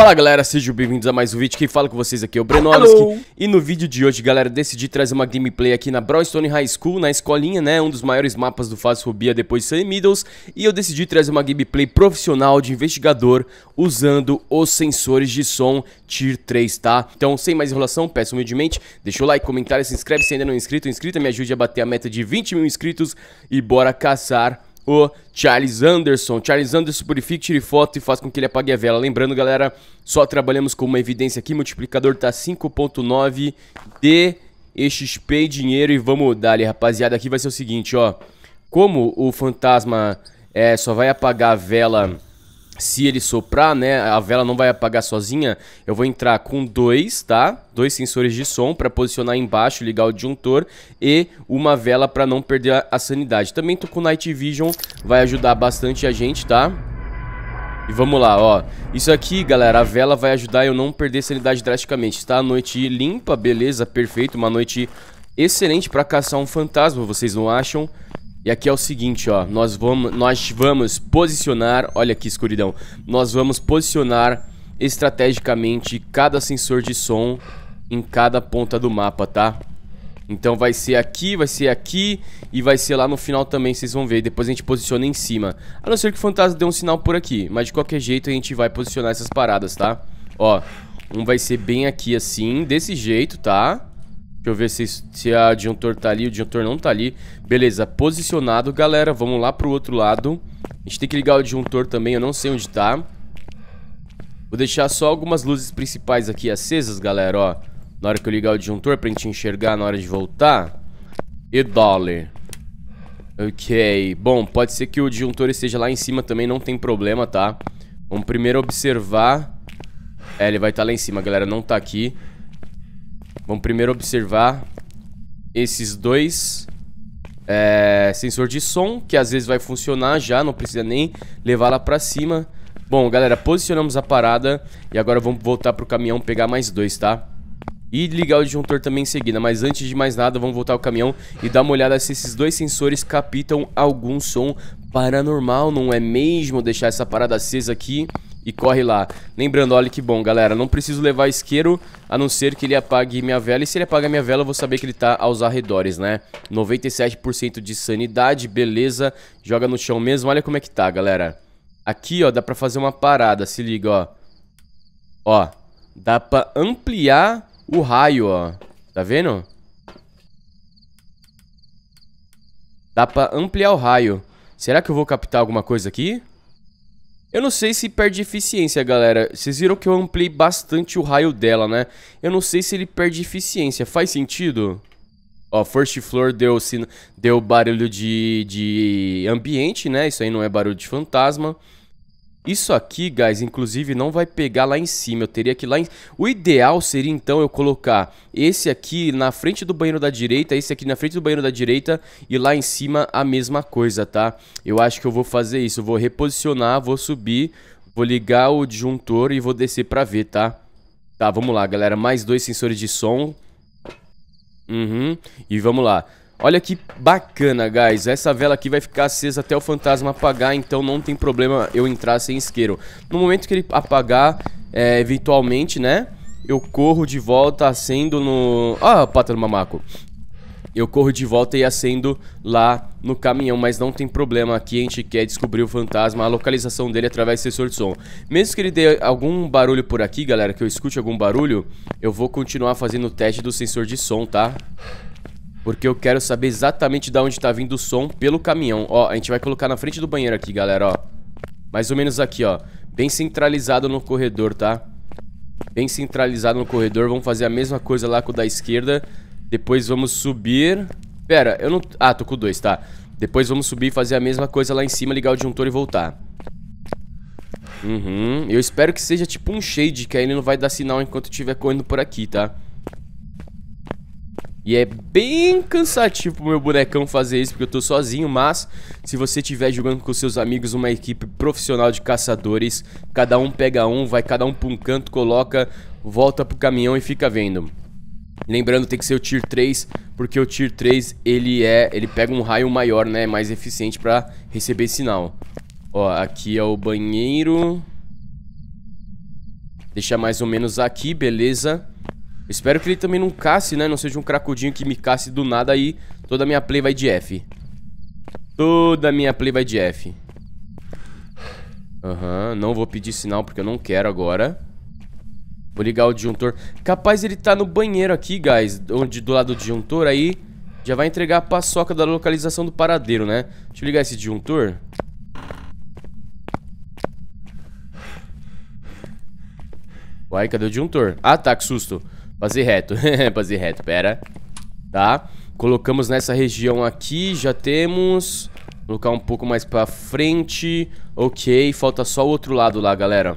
Fala galera, sejam bem-vindos a mais um vídeo, quem fala com vocês aqui é o Brenoski E no vídeo de hoje, galera, decidi trazer uma gameplay aqui na Brawlstone High School, na escolinha, né, um dos maiores mapas do Faz Rubia depois de Sunny Middles E eu decidi trazer uma gameplay profissional de investigador usando os sensores de som Tier 3, tá? Então, sem mais enrolação, peço humildemente, deixa o like, comentário, se inscreve se ainda não é inscrito, inscrita, me ajude a bater a meta de 20 mil inscritos e bora caçar o Charles Anderson. Charles Anderson purifique, tire foto e faz com que ele apague a vela. Lembrando, galera, só trabalhamos com uma evidência aqui. Multiplicador tá 5.9 de XP dinheiro. E vamos dar ali, rapaziada. Aqui vai ser o seguinte, ó. Como o fantasma é, só vai apagar a vela se ele soprar, né, a vela não vai apagar sozinha. Eu vou entrar com dois, tá? Dois sensores de som para posicionar embaixo, ligar o disjuntor e uma vela para não perder a, sanidade. Também tô com Night Vision, vai ajudar bastante a gente, tá? E vamos lá, ó. Isso aqui, galera, a vela vai ajudar eu não perder sanidade drasticamente. tá? noite limpa, beleza, perfeito. Uma noite excelente para caçar um fantasma, vocês não acham? E aqui é o seguinte, ó, nós vamos, nós vamos posicionar, olha aqui escuridão, nós vamos posicionar estrategicamente cada sensor de som em cada ponta do mapa, tá? Então vai ser aqui, vai ser aqui e vai ser lá no final também, vocês vão ver. Depois a gente posiciona em cima. A não ser que o fantasma dê um sinal por aqui, mas de qualquer jeito a gente vai posicionar essas paradas, tá? Ó, um vai ser bem aqui assim, desse jeito, tá? Deixa eu ver se, se a Juntor tá ali, o Juntor não tá ali. Beleza, posicionado. Galera, vamos lá pro outro lado. A gente tem que ligar o disjuntor também, eu não sei onde tá. Vou deixar só algumas luzes principais aqui acesas, galera, ó. Na hora que eu ligar o disjuntor pra gente enxergar na hora de voltar. E dólar. Ok, bom, pode ser que o disjuntor esteja lá em cima também, não tem problema, tá? Vamos primeiro observar... É, ele vai estar tá lá em cima, galera, não tá aqui. Vamos primeiro observar esses dois é, sensor de som, que às vezes vai funcionar já, não precisa nem levar lá pra cima. Bom, galera, posicionamos a parada e agora vamos voltar pro caminhão pegar mais dois, tá? E ligar o disjuntor também em seguida, mas antes de mais nada, vamos voltar o caminhão e dar uma olhada se esses dois sensores captam algum som paranormal, não é mesmo? Deixar essa parada acesa aqui e corre lá. Lembrando, olha que bom, galera, não preciso levar isqueiro, a não ser que ele apague minha vela. E se ele apaga minha vela, eu vou saber que ele tá aos arredores, né? 97% de sanidade, beleza. Joga no chão mesmo, olha como é que tá, galera. Aqui, ó, dá pra fazer uma parada, se liga, ó. Ó, dá pra ampliar o raio, ó. Tá vendo? Dá pra ampliar o raio. Será que eu vou captar alguma coisa aqui? Eu não sei se perde eficiência, galera. Vocês viram que eu ampliei bastante o raio dela, né? Eu não sei se ele perde eficiência. Faz sentido? Ó, first floor deu, deu barulho de, de ambiente, né? Isso aí não é barulho de fantasma. Isso aqui, guys, inclusive não vai pegar lá em cima, eu teria que ir lá em... O ideal seria, então, eu colocar esse aqui na frente do banheiro da direita, esse aqui na frente do banheiro da direita e lá em cima a mesma coisa, tá? Eu acho que eu vou fazer isso, eu vou reposicionar, vou subir, vou ligar o disjuntor e vou descer pra ver, tá? Tá, vamos lá, galera, mais dois sensores de som... Uhum, e vamos lá. Olha que bacana, guys. Essa vela aqui vai ficar acesa até o fantasma apagar, então não tem problema eu entrar sem isqueiro. No momento que ele apagar, é, eventualmente, né? Eu corro de volta, acendo no... Ah, pata do mamaco. Eu corro de volta e acendo lá no caminhão, mas não tem problema aqui, a gente quer descobrir o fantasma, a localização dele através do sensor de som. Mesmo que ele dê algum barulho por aqui, galera, que eu escute algum barulho, eu vou continuar fazendo o teste do sensor de som, tá? Porque eu quero saber exatamente de onde tá vindo o som pelo caminhão. Ó, a gente vai colocar na frente do banheiro aqui, galera, ó. Mais ou menos aqui, ó. Bem centralizado no corredor, tá? Bem centralizado no corredor. Vamos fazer a mesma coisa lá com o da esquerda. Depois vamos subir... Pera, eu não... Ah, tô com dois, tá. Depois vamos subir e fazer a mesma coisa lá em cima, ligar o disjuntor e voltar. Uhum. Eu espero que seja tipo um shade, que aí ele não vai dar sinal enquanto estiver correndo por aqui, Tá? E é bem cansativo pro meu bonecão fazer isso, porque eu tô sozinho, mas se você estiver jogando com seus amigos uma equipe profissional de caçadores, cada um pega um, vai cada um pra um canto, coloca, volta pro caminhão e fica vendo. Lembrando, tem que ser o Tier 3, porque o Tier 3, ele é, ele pega um raio maior, né, mais eficiente pra receber sinal. Ó, aqui é o banheiro. Deixar mais ou menos aqui, beleza? Espero que ele também não casse, né? Não seja um cracudinho que me casse do nada aí. Toda a minha play vai de F. Toda a minha play vai de F. Aham, uhum, não vou pedir sinal porque eu não quero agora. Vou ligar o disjuntor. Capaz ele tá no banheiro aqui, guys. Onde, do lado do disjuntor aí. Já vai entregar a paçoca da localização do paradeiro, né? Deixa eu ligar esse disjuntor. Uai, cadê o disjuntor? Ah, tá, que susto. Passei reto, passei reto, pera Tá, colocamos nessa região aqui Já temos Colocar um pouco mais pra frente Ok, falta só o outro lado lá, galera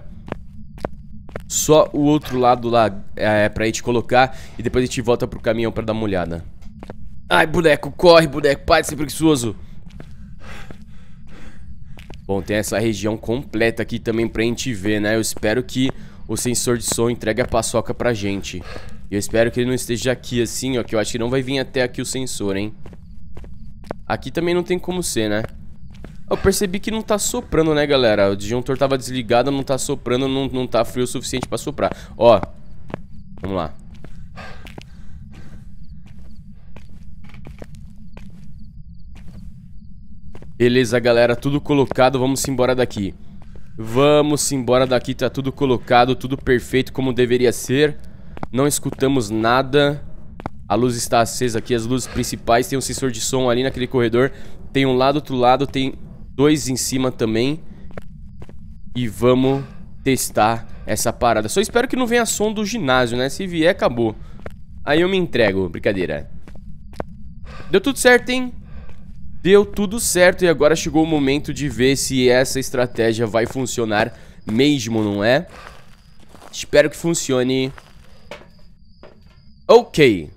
Só o outro lado lá é, Pra gente colocar E depois a gente volta pro caminhão pra dar uma olhada Ai, boneco, corre, boneco Para de ser preguiçoso Bom, tem essa região completa aqui também pra gente ver, né? Eu espero que o sensor de som entregue a paçoca pra gente. Eu espero que ele não esteja aqui assim, ó, que eu acho que não vai vir até aqui o sensor, hein. Aqui também não tem como ser, né? Eu percebi que não tá soprando, né, galera? O disjuntor tava desligado, não tá soprando, não, não tá frio o suficiente pra soprar. Ó, vamos lá. Beleza, galera, tudo colocado, vamos embora daqui. Vamos embora daqui, tá tudo colocado, tudo perfeito como deveria ser. Não escutamos nada. A luz está acesa aqui, as luzes principais. Tem um sensor de som ali naquele corredor. Tem um lado, outro lado. Tem dois em cima também. E vamos testar essa parada. Só espero que não venha som do ginásio, né? Se vier, acabou. Aí eu me entrego. Brincadeira. Deu tudo certo, hein? Deu tudo certo e agora chegou o momento de ver se essa estratégia vai funcionar mesmo, não é? Espero que funcione. Ok.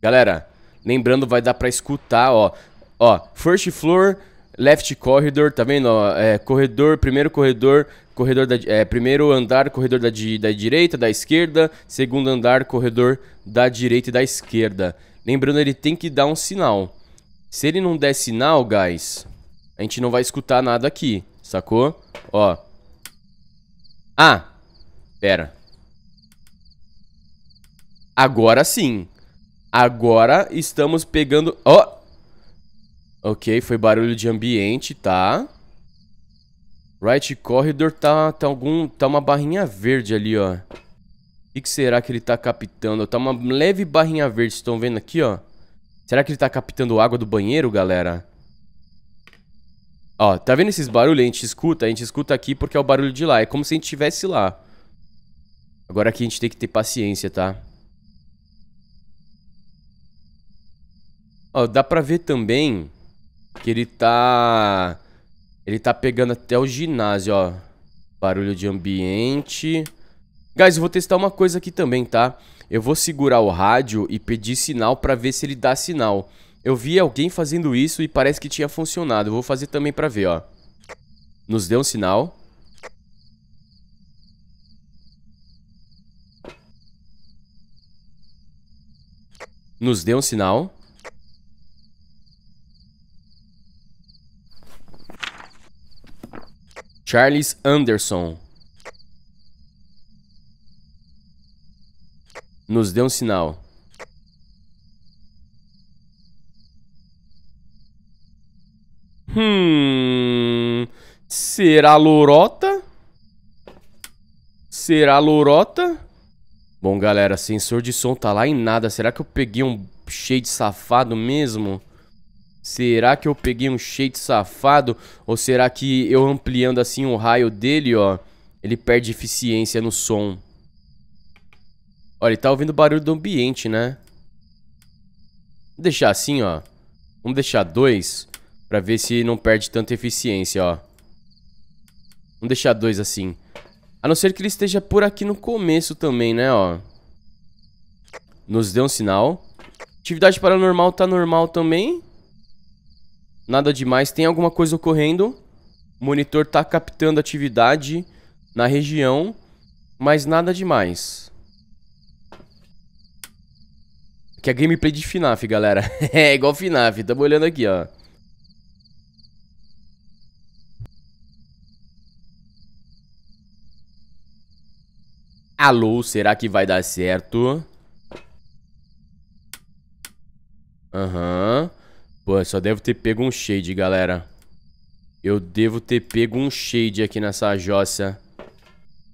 Galera, lembrando, vai dar pra escutar, ó. Ó, first floor, left corridor, tá vendo? Ó, é, corredor, primeiro corredor, corredor da, é, primeiro andar, corredor da, da direita, da esquerda, segundo andar, corredor da direita e da esquerda. Lembrando, ele tem que dar um sinal. Se ele não der sinal, guys, a gente não vai escutar nada aqui, sacou? Ó. Ah, pera. Agora sim. Agora estamos pegando... Ó! Oh! Ok, foi barulho de ambiente, tá? Right corridor tá, tá algum... Tá uma barrinha verde ali, ó. O que, será que ele tá captando? Tá uma leve barrinha verde, estão vendo aqui, ó. Será que ele tá captando água do banheiro, galera? Ó, tá vendo esses barulhos? A gente escuta, a gente escuta aqui porque é o barulho de lá. É como se a gente estivesse lá. Agora aqui a gente tem que ter paciência, tá? Ó, dá pra ver também que ele tá... Ele tá pegando até o ginásio, ó. Barulho de ambiente. Guys, eu vou testar uma coisa aqui também, tá? Eu vou segurar o rádio e pedir sinal pra ver se ele dá sinal. Eu vi alguém fazendo isso e parece que tinha funcionado. Eu vou fazer também pra ver, ó. Nos deu um sinal. Nos deu um sinal. Charles Anderson nos dê um sinal. Hum. Será lorota? Será lorota? Bom, galera, sensor de som tá lá em nada. Será que eu peguei um cheio de safado mesmo? Será que eu peguei um shade safado? Ou será que eu ampliando assim o raio dele, ó, ele perde eficiência no som? Olha, ele tá ouvindo o barulho do ambiente, né? Vamos deixar assim, ó. Vamos deixar dois pra ver se não perde tanta eficiência, ó. Vamos deixar dois assim. A não ser que ele esteja por aqui no começo também, né, ó. Nos deu um sinal. Atividade paranormal tá normal também. Nada demais, tem alguma coisa ocorrendo. O monitor está captando atividade na região, mas nada demais. Que é gameplay de FNAF, galera. é igual FNAF, tamo olhando aqui, ó. Alô, será que vai dar certo? Aham. Uhum. Pô, eu só devo ter pego um shade, galera. Eu devo ter pego um shade aqui nessa jossa.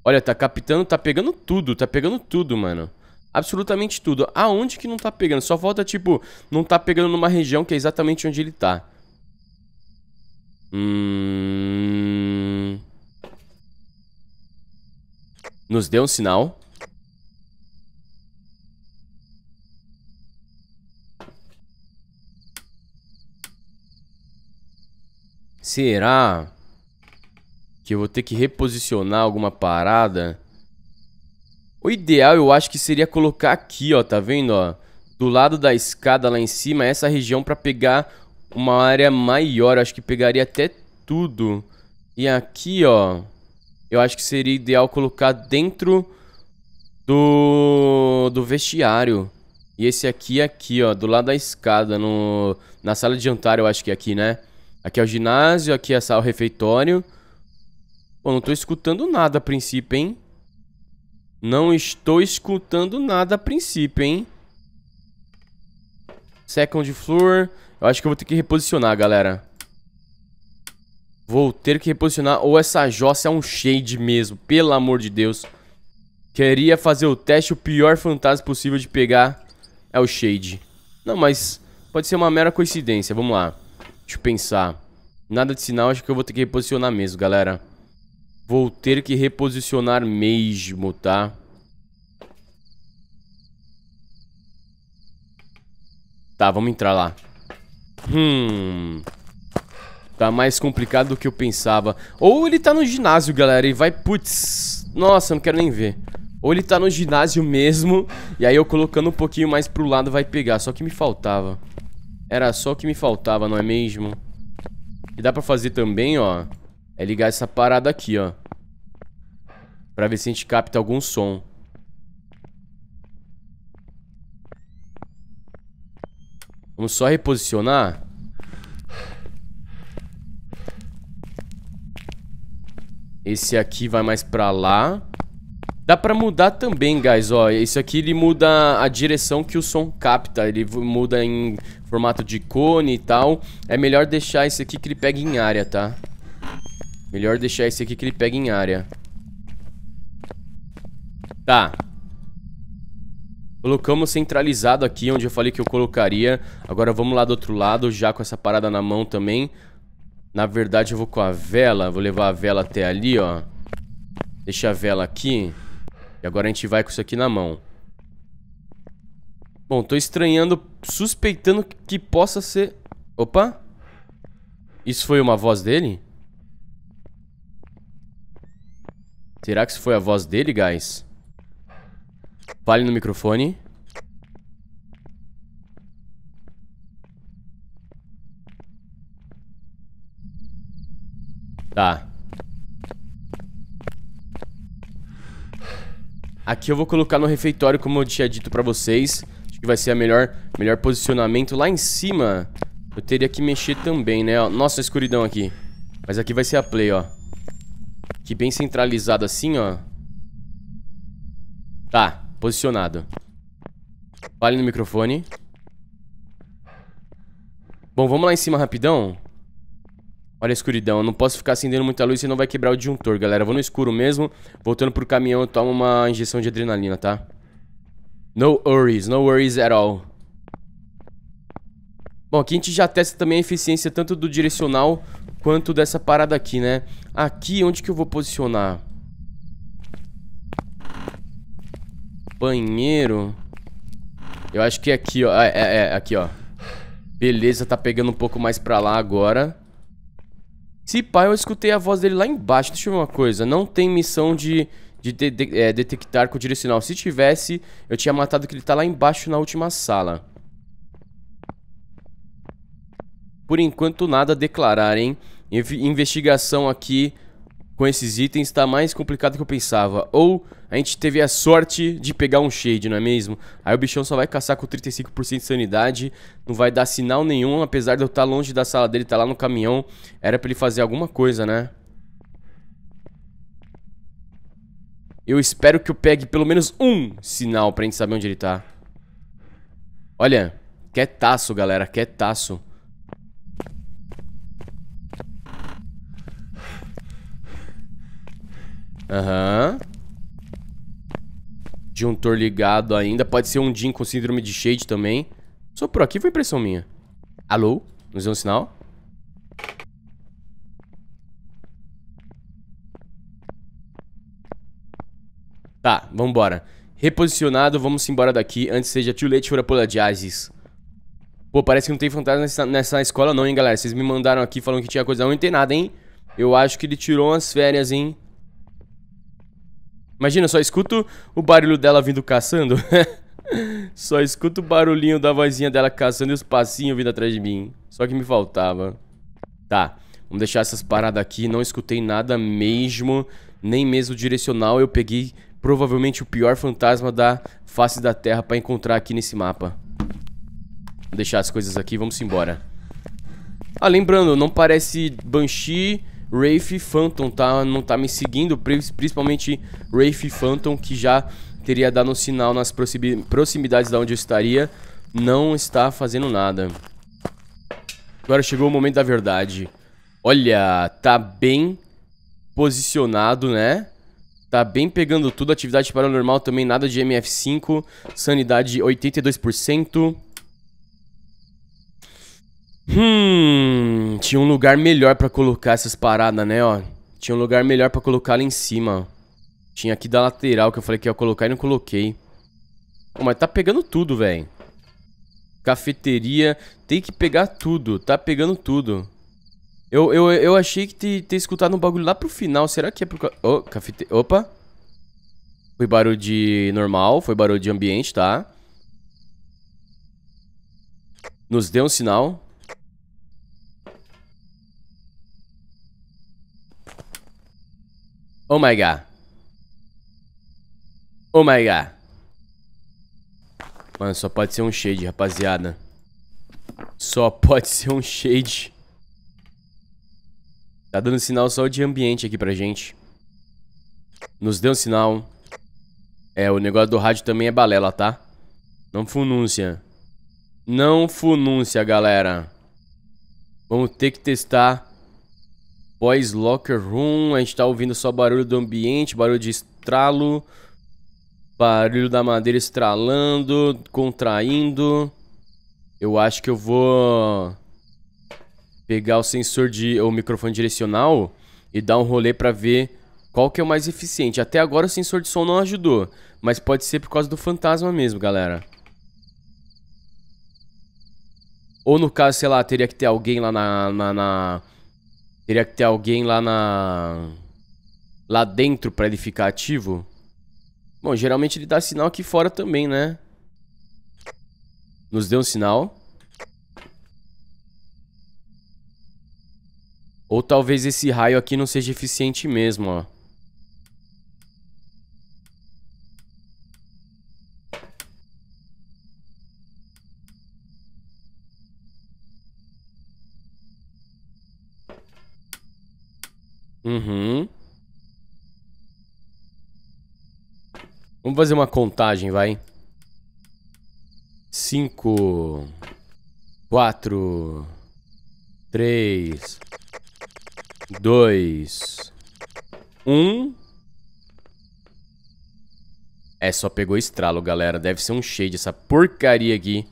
Olha, tá captando, tá pegando tudo, tá pegando tudo, mano. Absolutamente tudo. Aonde que não tá pegando? Só falta, tipo, não tá pegando numa região que é exatamente onde ele tá. Hum... Nos deu um sinal. Será que eu vou ter que reposicionar alguma parada? O ideal eu acho que seria colocar aqui, ó, tá vendo, ó? Do lado da escada lá em cima, essa região pra pegar uma área maior. Eu acho que pegaria até tudo. E aqui, ó, eu acho que seria ideal colocar dentro do, do vestiário. E esse aqui é aqui, ó, do lado da escada, no, na sala de jantar, eu acho que é aqui, né? Aqui é o ginásio, aqui é o refeitório. Pô, não tô escutando nada a princípio, hein? Não estou escutando nada a princípio, hein? Second floor. Eu acho que eu vou ter que reposicionar, galera. Vou ter que reposicionar. Ou essa jossa é um shade mesmo, pelo amor de Deus. Queria fazer o teste, o pior fantasma possível de pegar é o shade. Não, mas pode ser uma mera coincidência. Vamos lá. Deixa eu pensar. Nada de sinal, acho que eu vou ter que reposicionar mesmo, galera. Vou ter que reposicionar mesmo, tá? Tá, vamos entrar lá. Hum... Tá mais complicado do que eu pensava. Ou ele tá no ginásio, galera, e vai... Putz... Nossa, não quero nem ver. Ou ele tá no ginásio mesmo, e aí eu colocando um pouquinho mais pro lado vai pegar. Só que me faltava. Era só o que me faltava, não é mesmo? E dá pra fazer também, ó, é ligar essa parada aqui, ó. Pra ver se a gente capta algum som. Vamos só reposicionar. Esse aqui vai mais pra lá. Dá pra mudar também, guys, ó. Isso aqui ele muda a direção que o som capta. Ele muda em formato de cone e tal. É melhor deixar esse aqui que ele pega em área, tá? Melhor deixar esse aqui que ele pega em área. Tá. Colocamos centralizado aqui, onde eu falei que eu colocaria. Agora vamos lá do outro lado, já com essa parada na mão também. Na verdade, eu vou com a vela. Vou levar a vela até ali, ó. Deixa a vela aqui. E agora a gente vai com isso aqui na mão. Bom, tô estranhando, suspeitando que possa ser... Opa! Isso foi uma voz dele? Será que isso foi a voz dele, guys? Fale no microfone. Tá. Aqui eu vou colocar no refeitório, como eu tinha dito pra vocês. Acho que vai ser o melhor, melhor posicionamento. Lá em cima, eu teria que mexer também, né? Nossa, escuridão aqui. Mas aqui vai ser a play, ó. Aqui bem centralizado assim, ó. Tá, posicionado. Fale no microfone. Bom, vamos lá em cima rapidão. Olha a escuridão, eu não posso ficar acendendo muita luz, senão vai quebrar o disjuntor, galera. Eu vou no escuro mesmo, voltando pro caminhão eu tomo uma injeção de adrenalina, tá? No worries, no worries at all. Bom, aqui a gente já testa também a eficiência tanto do direcional quanto dessa parada aqui, né? Aqui, onde que eu vou posicionar? Banheiro. Eu acho que é aqui, ó. É, é, é aqui, ó. Beleza, tá pegando um pouco mais pra lá agora. Se pai, eu escutei a voz dele lá embaixo. Deixa eu ver uma coisa. Não tem missão de, de, de, de é, detectar com o direcional. Se tivesse, eu tinha matado que ele tá lá embaixo na última sala. Por enquanto, nada a declarar, hein? Investigação aqui com esses itens tá mais complicado do que eu pensava. Ou a gente teve a sorte de pegar um Shade, não é mesmo? Aí o bichão só vai caçar com 35% de sanidade, não vai dar sinal nenhum, apesar de eu estar tá longe da sala dele, estar tá lá no caminhão. Era pra ele fazer alguma coisa, né? Eu espero que eu pegue pelo menos um sinal pra gente saber onde ele tá. Olha, quietaço, galera, quietaço. Aham. Uhum. Juntor ligado ainda. Pode ser um Jin com síndrome de Shade também. Soprou aqui, foi impressão minha. Alô? Nos deu um sinal? Tá, vambora. Reposicionado, vamos embora daqui antes seja too late for apologizes. Pô, parece que não tem fantasma nessa, nessa escola não, hein, galera. Vocês me mandaram aqui falando que tinha coisa não, não tem nada, hein? Eu acho que ele tirou umas férias, hein? Imagina, só escuto o barulho dela vindo caçando. só escuto o barulhinho da vozinha dela caçando e os passinhos vindo atrás de mim. Só que me faltava. Tá, vamos deixar essas paradas aqui. Não escutei nada mesmo, nem mesmo direcional. Eu peguei provavelmente o pior fantasma da face da Terra pra encontrar aqui nesse mapa. Vou deixar as coisas aqui, vamos embora. Ah, lembrando, não parece Banshee Rafe Phantom tá, não tá me seguindo, principalmente Rafe Phantom, que já teria dado um sinal nas proximidades da onde eu estaria, não está fazendo nada. Agora chegou o momento da verdade. Olha, tá bem posicionado, né? Tá bem pegando tudo, atividade paranormal também, nada de MF5, sanidade 82%. Hum, tinha um lugar melhor para colocar essas paradas, né, ó. Tinha um lugar melhor para colocar lá em cima. Tinha aqui da lateral que eu falei que ia colocar e não coloquei. Oh, mas tá pegando tudo, velho. Cafeteria. Tem que pegar tudo. Tá pegando tudo. Eu, eu, eu achei que ter, ter escutado um bagulho lá pro final. Será que é por causa... Oh, cafete... Opa. Foi barulho de normal. Foi barulho de ambiente, tá? Nos deu um sinal. Oh my god. Oh my god. Mano, só pode ser um shade, rapaziada. Só pode ser um shade. Tá dando sinal só de ambiente aqui pra gente. Nos deu um sinal. É, o negócio do rádio também é balela, tá? Não funúncia. Não funúncia, galera. Vamos ter que testar Boys Locker Room. A gente tá ouvindo só barulho do ambiente, barulho de estralo, barulho da madeira estralando, contraindo. Eu acho que eu vou pegar o sensor de o microfone direcional e dar um rolê para ver qual que é o mais eficiente. Até agora o sensor de som não ajudou, mas pode ser por causa do fantasma mesmo, galera. Ou no caso, sei lá, teria que ter alguém lá na, na, na Teria que ter alguém lá na. Lá dentro pra ele ficar ativo? Bom, geralmente ele dá sinal aqui fora também, né? Nos deu um sinal. Ou talvez esse raio aqui não seja eficiente mesmo, ó. Uhum. Vamos fazer uma contagem, vai. Cinco, quatro, três, dois, um. É, só pegou estralo, galera. Deve ser um shade essa porcaria aqui.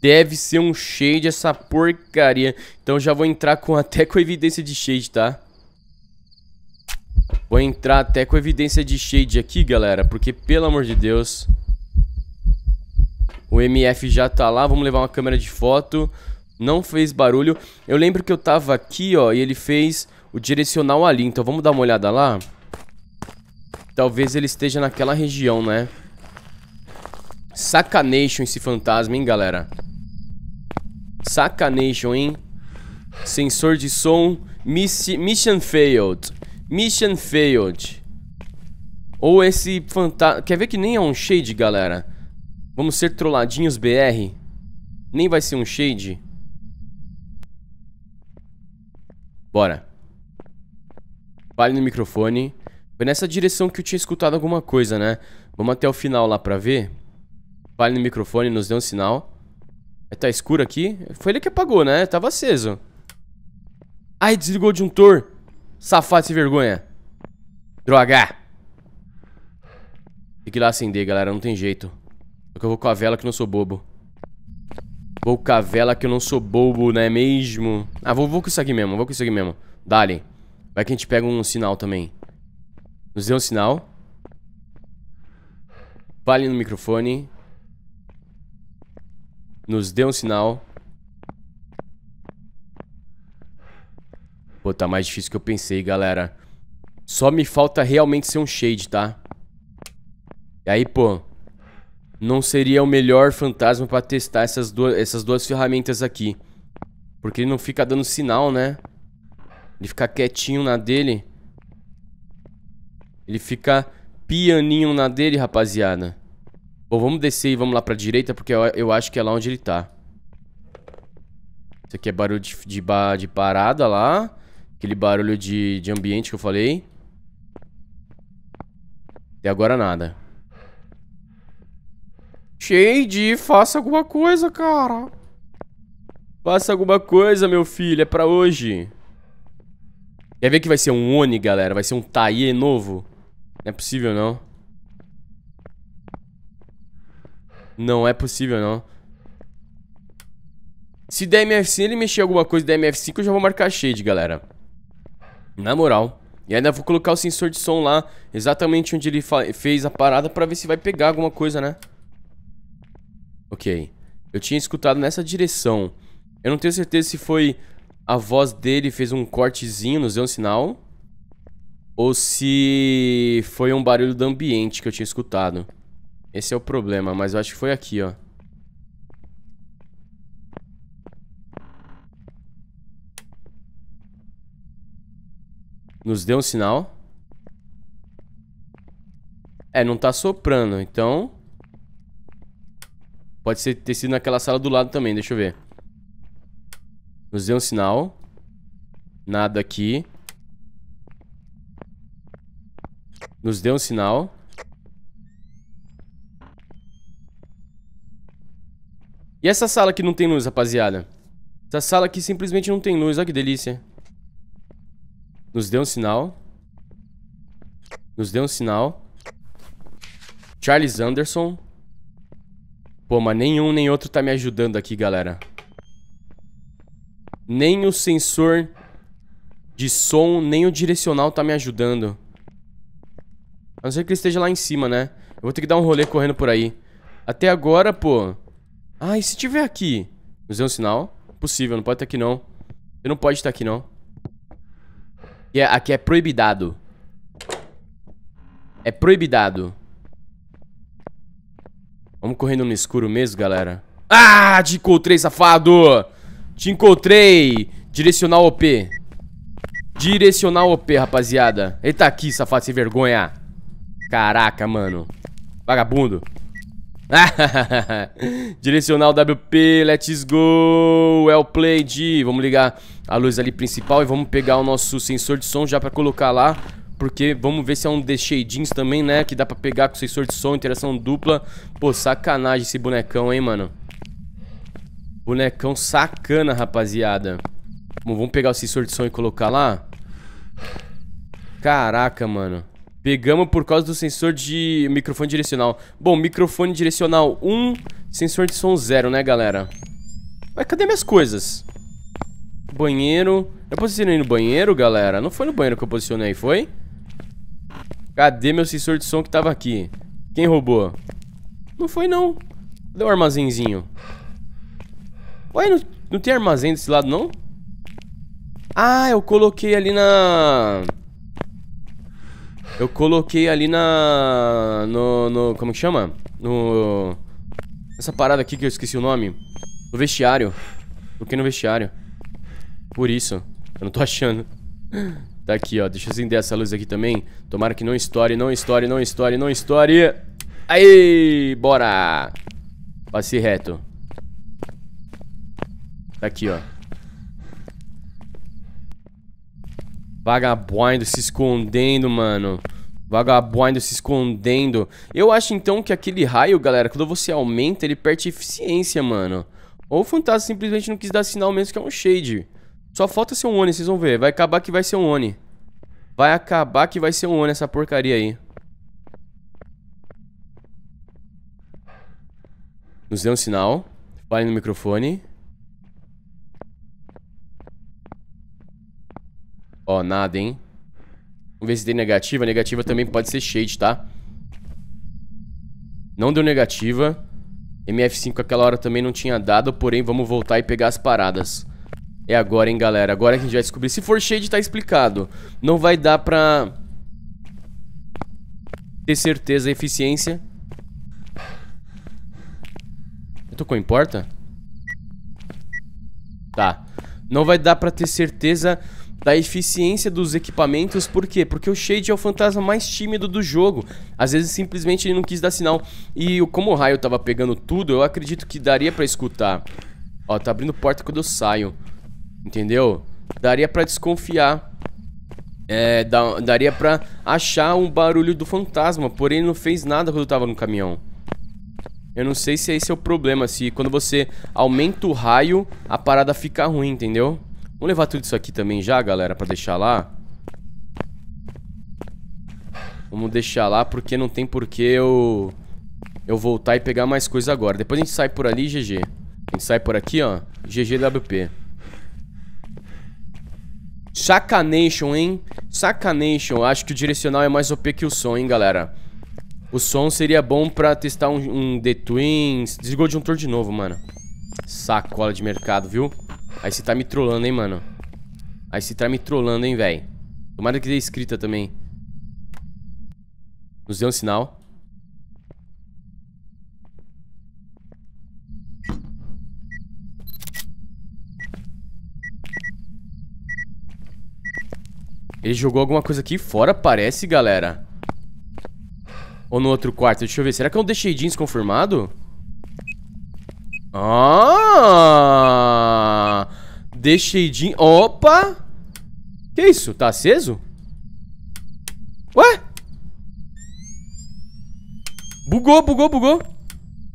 Deve ser um shade essa porcaria. Então já vou entrar com até com evidência de shade, tá? Vou entrar até com evidência de shade aqui, galera, porque pelo amor de Deus. O MF já tá lá, vamos levar uma câmera de foto. Não fez barulho. Eu lembro que eu tava aqui, ó, e ele fez o direcional ali, então vamos dar uma olhada lá. Talvez ele esteja naquela região, né? Sacanation esse fantasma, hein, galera? Sacanation, hein? Sensor de som, miss mission failed. Mission failed. Ou esse fantasma... Quer ver que nem é um shade, galera? Vamos ser trolladinhos BR? Nem vai ser um shade. Bora. vale no microfone. Foi nessa direção que eu tinha escutado alguma coisa, né? Vamos até o final lá pra ver. vale no microfone, nos deu um sinal. É, tá escuro aqui. Foi ele que apagou, né? Tava aceso. Ai, desligou o tor Safado sem vergonha. Droga. Tem que ir lá acender, galera. Não tem jeito. Só que eu vou com a vela que não sou bobo. Vou com a vela que eu não sou bobo, né mesmo? Ah, vou, vou com isso aqui mesmo. Vou com isso aqui mesmo. Dali. Vai que a gente pega um sinal também. Nos dê um sinal. Fale no microfone. Nos dê um sinal. Pô, tá mais difícil que eu pensei, galera. Só me falta realmente ser um shade, tá? E aí, pô... Não seria o melhor fantasma pra testar essas duas, essas duas ferramentas aqui. Porque ele não fica dando sinal, né? Ele fica quietinho na dele. Ele fica pianinho na dele, rapaziada. Pô, vamos descer e vamos lá pra direita, porque eu, eu acho que é lá onde ele tá. Isso aqui é barulho de, de, de parada lá. Aquele barulho de, de ambiente que eu falei. e agora nada. Shade, faça alguma coisa, cara. Faça alguma coisa, meu filho. É pra hoje. Quer ver que vai ser um Oni, galera? Vai ser um Taie novo? Não é possível, não. Não é possível, não. Se der MF5, ele mexer alguma coisa der MF5, eu já vou marcar Shade, galera. Na moral. E ainda vou colocar o sensor de som lá, exatamente onde ele fez a parada, pra ver se vai pegar alguma coisa, né? Ok. Eu tinha escutado nessa direção. Eu não tenho certeza se foi a voz dele fez um cortezinho, nos deu um sinal. Ou se foi um barulho do ambiente que eu tinha escutado. Esse é o problema, mas eu acho que foi aqui, ó. Nos deu um sinal. É, não tá soprando, então... Pode ser, ter sido naquela sala do lado também, deixa eu ver. Nos deu um sinal. Nada aqui. Nos deu um sinal. E essa sala que não tem luz, rapaziada? Essa sala aqui simplesmente não tem luz, olha que delícia. Nos deu um sinal. Nos deu um sinal. Charles Anderson. Pô, mas nenhum nem outro tá me ajudando aqui, galera. Nem o sensor de som, nem o direcional tá me ajudando. A não ser que ele esteja lá em cima, né? Eu vou ter que dar um rolê correndo por aí. Até agora, pô... Ah, e se tiver aqui? Nos deu um sinal? Possível, não pode estar aqui não. Você não pode estar aqui não. E é, aqui é proibidado. É proibidado. Vamos correndo no escuro mesmo, galera. Ah, te encontrei, safado! Te encontrei! Direcional OP. Direcional OP, rapaziada. Ele tá aqui, safado sem vergonha. Caraca, mano. Vagabundo. Direcional WP, let's go. Well played. Vamos ligar a luz ali principal e vamos pegar o nosso sensor de som já pra colocar lá. Porque vamos ver se é um de shadings também, né? Que dá pra pegar com sensor de som, interação dupla. Pô, sacanagem esse bonecão, hein, mano? Bonecão sacana, rapaziada. Bom, vamos pegar o sensor de som e colocar lá. Caraca, mano. Pegamos por causa do sensor de microfone direcional. Bom, microfone direcional 1, sensor de som 0, né, galera? Mas cadê minhas coisas? Banheiro. Eu posicionei no banheiro, galera? Não foi no banheiro que eu posicionei, foi? Cadê meu sensor de som que tava aqui? Quem roubou? Não foi, não. Cadê o armazenzinho? Ué, não, não tem armazém desse lado, não? Ah, eu coloquei ali na... Eu coloquei ali na... No... no como que chama? No... Essa parada aqui que eu esqueci o nome. No vestiário. Coloquei no vestiário. Por isso. Eu não tô achando. Tá aqui, ó. Deixa eu acender essa luz aqui também. Tomara que não estoure, não estoure, não estoure, não estoure. Aí, bora. Passei reto. Tá aqui, ó. Vagabundo se escondendo, mano. Vagabundo se escondendo. Eu acho, então, que aquele raio, galera, quando você aumenta, ele perde eficiência, mano. Ou o fantasma simplesmente não quis dar sinal mesmo que é um shade. Só falta ser um Oni, vocês vão ver. Vai acabar que vai ser um Oni. Vai acabar que vai ser um Oni essa porcaria aí. Nos dê um sinal. Fale no microfone. Ó, nada, hein? Vamos ver se tem negativa. Negativa também pode ser shade, tá? Não deu negativa. MF5 aquela hora também não tinha dado, porém vamos voltar e pegar as paradas. É agora, hein, galera. Agora que a gente vai descobrir. Se for shade, tá explicado. Não vai dar pra... Ter certeza da eficiência. Eu tô com importa? Tá. Não vai dar pra ter certeza da eficiência dos equipamentos, por quê? Porque o Shade é o fantasma mais tímido do jogo. Às vezes simplesmente ele não quis dar sinal. E como o raio tava pegando tudo, eu acredito que daria pra escutar. Ó, tá abrindo porta quando eu saio. Entendeu? Daria para desconfiar. É, da, daria pra achar um barulho do fantasma, porém não fez nada quando eu tava no caminhão. Eu não sei se esse é o problema, se quando você aumenta o raio, a parada fica ruim, entendeu? Vamos levar tudo isso aqui também já, galera, pra deixar lá. Vamos deixar lá, porque não tem porquê eu... Eu voltar e pegar mais coisa agora. Depois a gente sai por ali, GG. A gente sai por aqui, ó. GGWP. Sacanation, hein? Sacanation. Acho que o direcional é mais OP que o som, hein, galera? O som seria bom pra testar um, um The Twins. Desligou de um tour de novo, mano. Sacola de mercado, viu? Aí você tá me trollando, hein, mano? Aí você tá me trollando, hein, velho? Tomara que dê escrita também. Nos deu um sinal. Ele jogou alguma coisa aqui fora, parece, galera. Ou no outro quarto? Deixa eu ver. Será que é um The confirmado? Ah! The Opa! Que isso? Tá aceso? Ué? Bugou, bugou, bugou.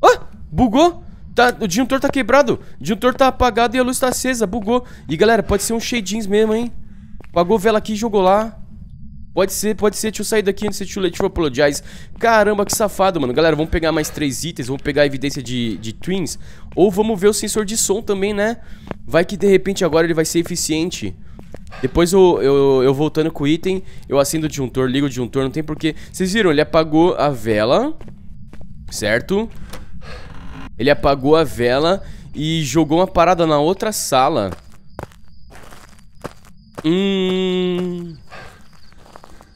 Ah! Bugou. Tá, o disjuntor tá quebrado. O disjuntor tá apagado e a luz tá acesa. Bugou. E, galera, pode ser um Shadings mesmo, hein? Pagou vela aqui, jogou lá. Pode ser, pode ser. Deixa eu sair daqui antes de tio Letícia apologize. Caramba, que safado, mano. Galera, vamos pegar mais três itens. Vamos pegar a evidência de, de twins. Ou vamos ver o sensor de som também, né? Vai que de repente agora ele vai ser eficiente. Depois eu, eu, eu voltando com o item, eu acendo o disjuntor, ligo o disjuntor, não tem porquê. Vocês viram, ele apagou a vela, certo? Ele apagou a vela e jogou uma parada na outra sala. Hum...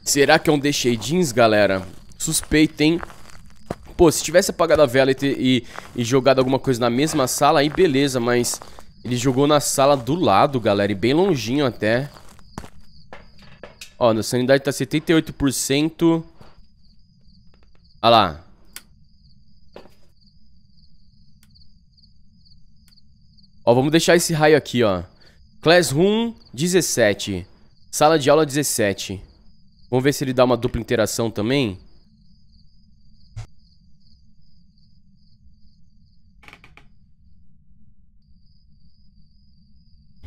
Será que é um deixei jeans, galera? hein? Pô, se tivesse apagado a vela e, ter, e, e jogado alguma coisa na mesma sala, aí beleza, mas... Ele jogou na sala do lado, galera, e bem longinho até. Ó, na sanidade tá 78%. Olha lá. Ó, vamos deixar esse raio aqui, ó. Classroom 17. Sala de aula 17. Vamos ver se ele dá uma dupla interação também.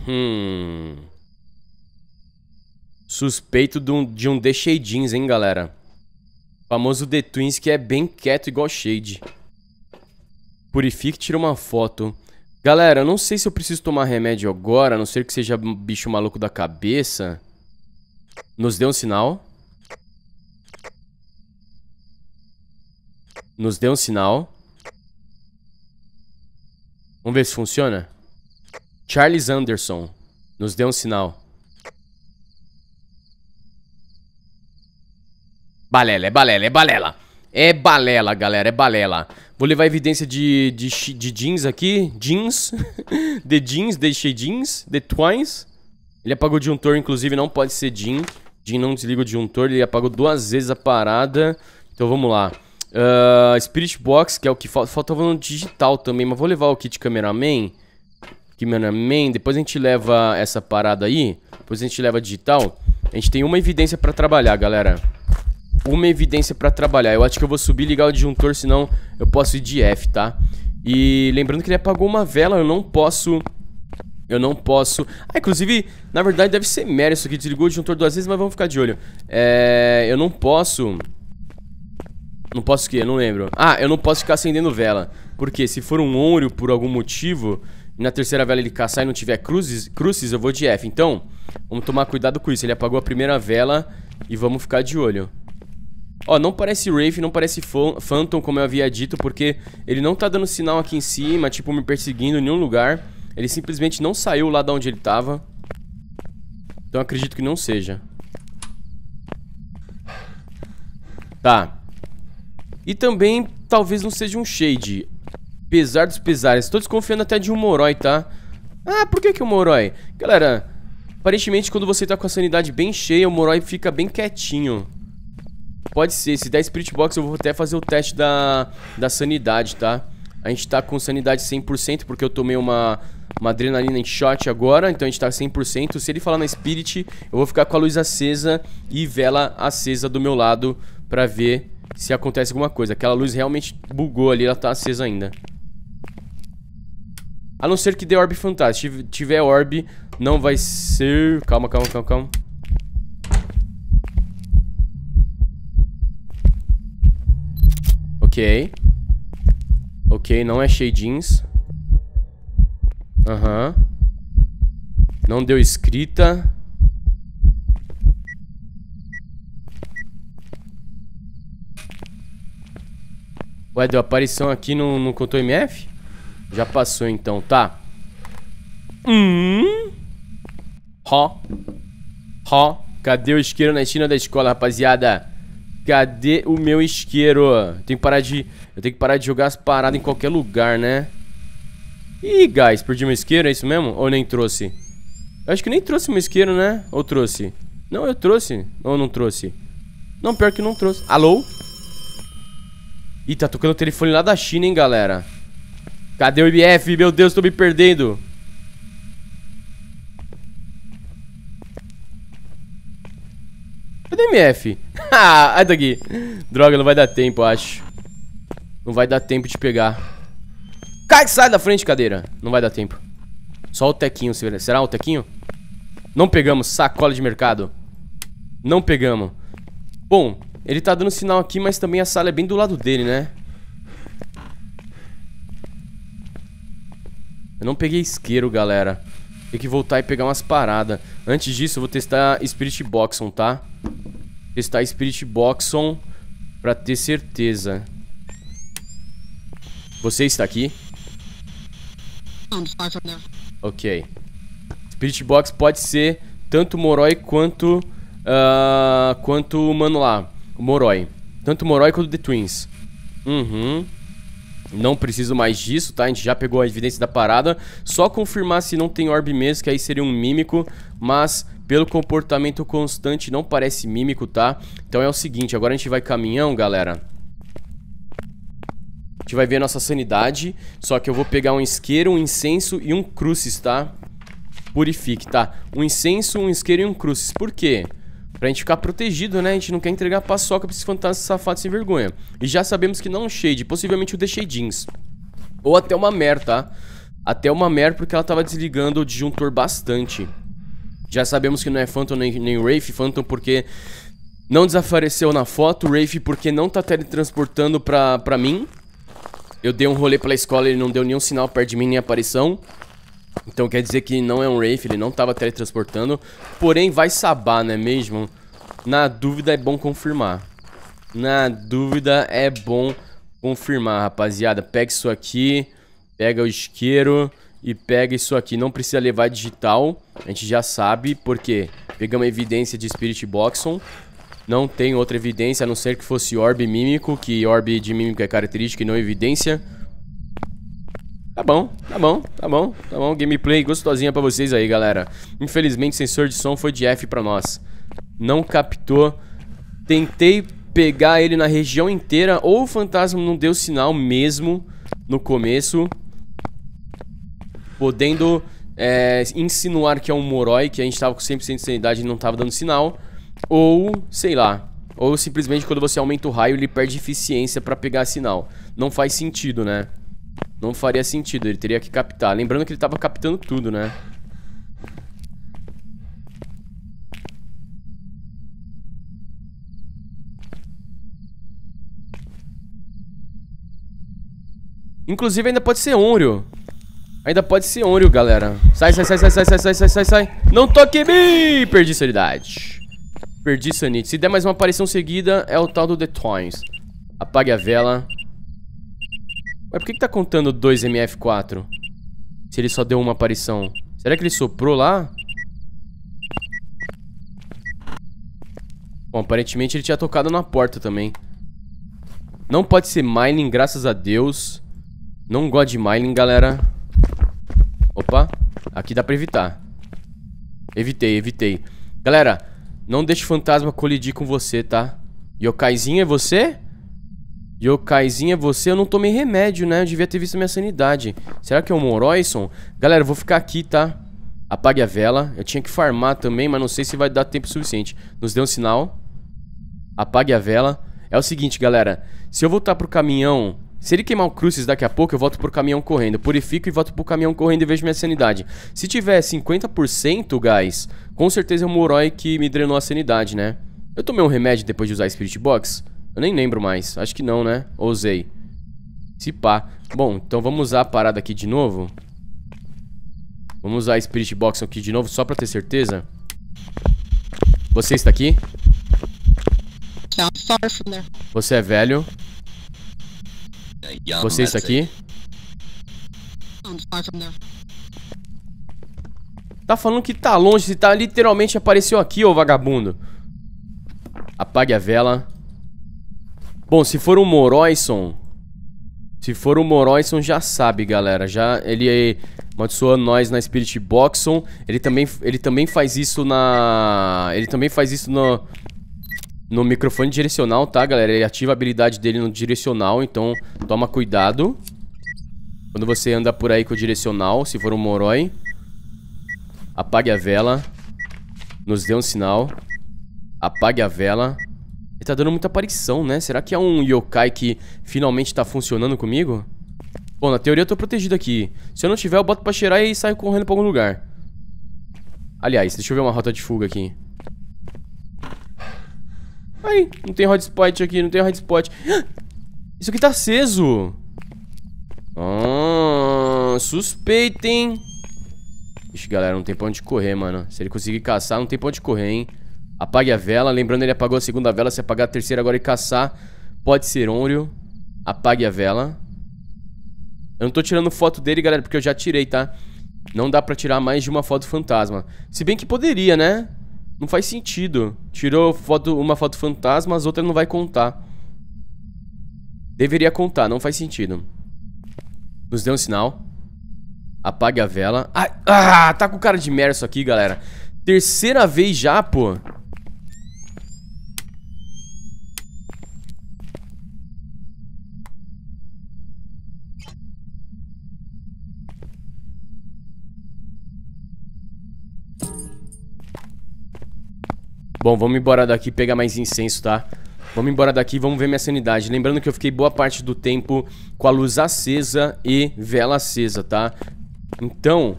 Hum. Suspeito de um, de um The Shadings, hein, galera? O famoso The Twins que é bem quieto igual Shade. Purifique tira uma foto. Galera, eu não sei se eu preciso tomar remédio agora, a não ser que seja um bicho maluco da cabeça. Nos dê um sinal. Nos dê um sinal. Vamos ver se funciona. Charles Anderson, nos dê um sinal. Balela, é balela, é balela. É balela, galera, é balela. Vou levar evidência de, de, de jeans aqui. Jeans. de jeans, deixei jeans. De twines. Ele apagou o disjuntor, inclusive, não pode ser jean. Jean não desliga o disjuntor, ele apagou duas vezes a parada. Então vamos lá. Uh, Spirit Box, que é o que falta. Faltava no digital também, mas vou levar o kit Cameraman. Cameraman, depois a gente leva essa parada aí. Depois a gente leva digital. A gente tem uma evidência pra trabalhar, galera uma evidência para trabalhar. Eu acho que eu vou subir e ligar o disjuntor, senão eu posso ir de F, tá? E lembrando que ele apagou uma vela, eu não posso... Eu não posso... Ah, inclusive, na verdade deve ser mero isso aqui. Desligou o disjuntor duas vezes, mas vamos ficar de olho. É... Eu não posso... Não posso o quê? Eu não lembro. Ah, eu não posso ficar acendendo vela. Porque se for um ouro por algum motivo... E na terceira vela ele caçar e não tiver cruzes, cruzes, eu vou de F. Então, vamos tomar cuidado com isso. Ele apagou a primeira vela e vamos ficar de olho. Ó, não parece Wraith, não parece Phantom, como eu havia dito, porque ele não tá dando sinal aqui em cima, tipo, me perseguindo em nenhum lugar. Ele simplesmente não saiu lá de onde ele tava. Então acredito que não seja. Tá. E também, talvez não seja um Shade. Apesar dos pesares. Tô desconfiando até de um Moroi, tá? Ah, por que que o é um Moroi? Galera, aparentemente quando você tá com a sanidade bem cheia, o Moroi fica bem quietinho. Pode ser, se der Spirit Box eu vou até fazer o teste da, da sanidade, tá? A gente tá com sanidade 100% porque eu tomei uma, uma adrenalina em shot agora, então a gente tá 100%. Se ele falar na Spirit, eu vou ficar com a luz acesa e vela acesa do meu lado pra ver se acontece alguma coisa. Aquela luz realmente bugou ali, ela tá acesa ainda. A não ser que dê orb Fantástico. Se tiver orb, não vai ser... Calma, calma, calma, calma. Ok. Ok, não é jeans. Aham. Uhum. Não deu escrita. Ué, deu aparição aqui no, no contou MF? Já passou então, tá. Hum. Ró. Ró. Cadê o isqueiro na esquina da escola, rapaziada? Cadê o meu isqueiro? Tenho que parar de... Eu tenho que parar de jogar as paradas em qualquer lugar, né? Ih, guys, perdi meu isqueiro, é isso mesmo? Ou nem trouxe? Eu acho que nem trouxe meu isqueiro, né? Ou trouxe? Não, eu trouxe. Ou não trouxe? Não, pior que não trouxe. Alô? Ih, tá tocando o telefone lá da China, hein, galera? Cadê o IBF? Meu Deus, tô me perdendo. MF? Ah, ai daqui. Droga, não vai dar tempo, eu acho. Não vai dar tempo de pegar. Cai, sai da frente, cadeira. Não vai dar tempo. Só o tequinho, será o tequinho? Não pegamos, sacola de mercado. Não pegamos. Bom, ele tá dando sinal aqui, mas também a sala é bem do lado dele, né? Eu não peguei isqueiro, galera. Tem que voltar e pegar umas paradas. Antes disso, eu vou testar Spirit Boxon, tá? Testar Spirit Boxon pra ter certeza. Você está aqui? Ok. Spirit Box pode ser tanto Moroi quanto... Uh, quanto o mano lá. O Moroi. Tanto o Moroi quanto o The Twins. Uhum. Não preciso mais disso, tá? A gente já pegou a evidência da parada. Só confirmar se não tem orb mesmo, que aí seria um mímico. Mas pelo comportamento constante não parece mímico, tá? Então é o seguinte, agora a gente vai caminhão, galera. A gente vai ver a nossa sanidade. Só que eu vou pegar um isqueiro, um incenso e um crucis, tá? Purifique, tá? Um incenso, um isqueiro e um crucis. Por quê? Por quê? Pra gente ficar protegido, né? A gente não quer entregar paçoca pra esses fantasmas safados sem vergonha. E já sabemos que não um shade, possivelmente o The jeans Ou até uma mer, tá? Até uma mer, porque ela tava desligando o disjuntor bastante. Já sabemos que não é Phantom nem, nem Wraith. Phantom porque não desapareceu na foto. Wraith porque não tá teletransportando pra, pra mim. Eu dei um rolê pela escola, ele não deu nenhum sinal perto de mim, nem aparição. Então quer dizer que não é um Wraith, ele não estava teletransportando. Porém, vai sabar, não é mesmo? Na dúvida é bom confirmar. Na dúvida é bom confirmar, rapaziada. Pega isso aqui, pega o isqueiro e pega isso aqui. Não precisa levar digital, a gente já sabe, porque pegamos a evidência de Spirit Boxon. Não tem outra evidência, a não ser que fosse Orb Mímico, que Orb de Mímico é característica e não evidência. Tá bom, tá bom, tá bom, tá bom. Gameplay gostosinha para vocês aí, galera. Infelizmente, sensor de som foi de F para nós. Não captou. Tentei pegar ele na região inteira, ou o fantasma não deu sinal mesmo no começo, podendo é, insinuar que é um Moroi, que a gente tava com 100% de sanidade e não tava dando sinal, ou, sei lá, ou simplesmente quando você aumenta o raio ele perde eficiência para pegar sinal. Não faz sentido, né? Não faria sentido, ele teria que captar. Lembrando que ele tava captando tudo, né? Inclusive ainda pode ser Onryo. Ainda pode ser Onryo, galera. Sai, sai, sai, sai, sai, sai, sai, sai, sai, sai. Não toque em mim! Perdi sanidade. Perdi sanidade. Se der mais uma aparição seguida, é o tal do The Toys. Apague a vela. Mas por que, que tá contando 2MF4? Se ele só deu uma aparição. Será que ele soprou lá? Bom, aparentemente ele tinha tocado na porta também. Não pode ser mining, graças a Deus. Não gosto de mining, galera. Opa, aqui dá pra evitar. Evitei, evitei. Galera, não deixe o fantasma colidir com você, tá? Yokaizinho é você? Yokaizinha, você, eu não tomei remédio, né? Eu devia ter visto a minha sanidade. Será que é o Moroison? Galera, eu vou ficar aqui, tá? Apague a vela. Eu tinha que farmar também, mas não sei se vai dar tempo suficiente. Nos dê um sinal. Apague a vela. É o seguinte, galera. Se eu voltar pro caminhão... Se ele queimar o Crucis daqui a pouco, eu volto pro caminhão correndo. Purifico e volto pro caminhão correndo e vejo minha sanidade. Se tiver 50%, guys, com certeza é o Moroi que me drenou a sanidade, né? Eu tomei um remédio depois de usar a Spirit Box? Eu nem lembro mais. Acho que não, né? Ousei. Se pá. Bom, então vamos usar a parada aqui de novo. Vamos usar a Spirit Box aqui de novo, só pra ter certeza. Você está aqui? Você é velho? É, você está aqui? Tá falando que tá longe, você tá literalmente apareceu aqui, ô vagabundo. Apague a vela. Bom, se for o um Moroison... Se for o um Moroison, já sabe, galera. Já ele é amaldiçoa nós na Spirit Boxon. Ele também, ele também faz isso na... Ele também faz isso no... No microfone direcional, tá, galera? Ele ativa a habilidade dele no direcional, então toma cuidado. Quando você anda por aí com o direcional, se for um Moroi, apague a vela, nos dê um sinal, apague a vela, ele tá dando muita aparição, né? Será que é um yokai que finalmente tá funcionando comigo? Bom, na teoria eu tô protegido aqui. Se eu não tiver, eu boto pra cheirar e saio correndo pra algum lugar. Aliás, deixa eu ver uma rota de fuga aqui. Ai, não tem hotspot aqui, não tem hotspot. Isso aqui tá aceso. Ah, suspeita, hein? Ixi, galera, não tem pra onde correr, mano. Se ele conseguir caçar, não tem pra onde correr, hein? Apague a vela. Lembrando, ele apagou a segunda vela. Se apagar a terceira agora e caçar, pode ser Onryo. Apague a vela. Eu não tô tirando foto dele, galera, porque eu já tirei, tá? Não dá pra tirar mais de uma foto fantasma. Se bem que poderia, né? Não faz sentido. Tirou foto, uma foto fantasma, as outras não vai contar. Deveria contar, não faz sentido. Nos deu um sinal. Apague a vela. Ah, ah tá com cara de merda isso aqui, galera. Terceira vez já, pô. Bom, vamos embora daqui pegar mais incenso, tá? Vamos embora daqui, vamos ver minha sanidade. Lembrando que eu fiquei boa parte do tempo com a luz acesa e vela acesa, tá? Então,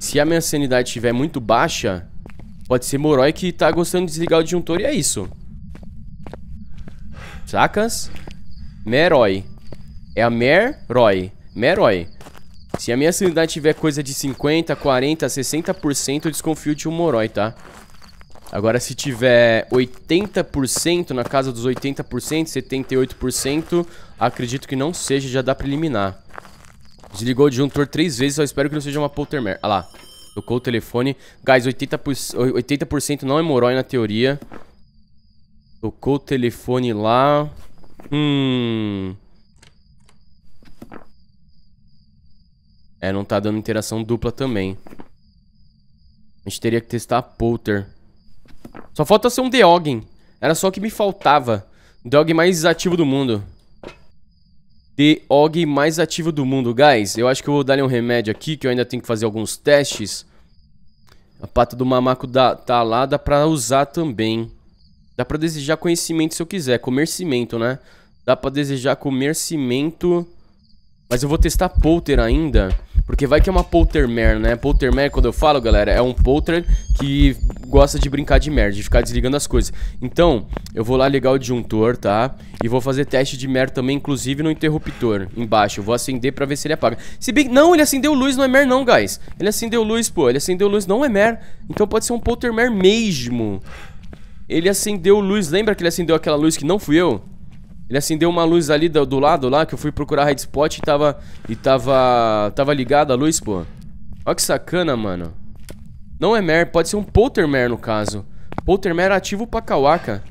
se a minha sanidade estiver muito baixa, pode ser Moroi que tá gostando de desligar o disjuntor e é isso. Sacas? Meroi, É a Meroi, Meroi. Se a minha sanidade tiver coisa de 50, 40, 60%, eu desconfio de um Moroi, tá? Agora, se tiver 80%, na casa dos 80%, 78%, acredito que não seja, já dá pra eliminar. Desligou o disjuntor três vezes, só espero que não seja uma poltermer. Ah lá, tocou o telefone. Guys, 80%, 80 não é morói na teoria. Tocou o telefone lá. Hum... É, não tá dando interação dupla também. A gente teria que testar a Polter. Só falta ser um Deogen. Era só o que me faltava. Deogen mais ativo do mundo. Deogen mais ativo do mundo. Guys, eu acho que eu vou dar um remédio aqui, que eu ainda tenho que fazer alguns testes. A pata do mamaco tá lá, dá pra usar também. Dá pra desejar conhecimento se eu quiser. Comer cimento, né? Dá pra desejar comer cimento. Mas eu vou testar polter ainda. Porque vai que é uma poltermer, né? Poltermer, quando eu falo, galera, é um polter que gosta de brincar de merda, de ficar desligando as coisas. Então, eu vou lá ligar o disjuntor, tá? E vou fazer teste de mer também, inclusive no interruptor embaixo. Eu vou acender pra ver se ele apaga. Se bem... Não, ele acendeu luz, não é mer não, guys. Ele acendeu luz, pô. Ele acendeu luz, não é mer. Então pode ser um poltermer mesmo. Ele acendeu luz. Lembra que ele acendeu aquela luz que não fui eu? Ele acendeu uma luz ali do, do lado lá, que eu fui procurar a spot e tava. E tava. Tava ligada a luz, pô. Olha que sacana, mano. Não é Mer, pode ser um Poltermer no caso. Poltermer é ativo pra Kawaka.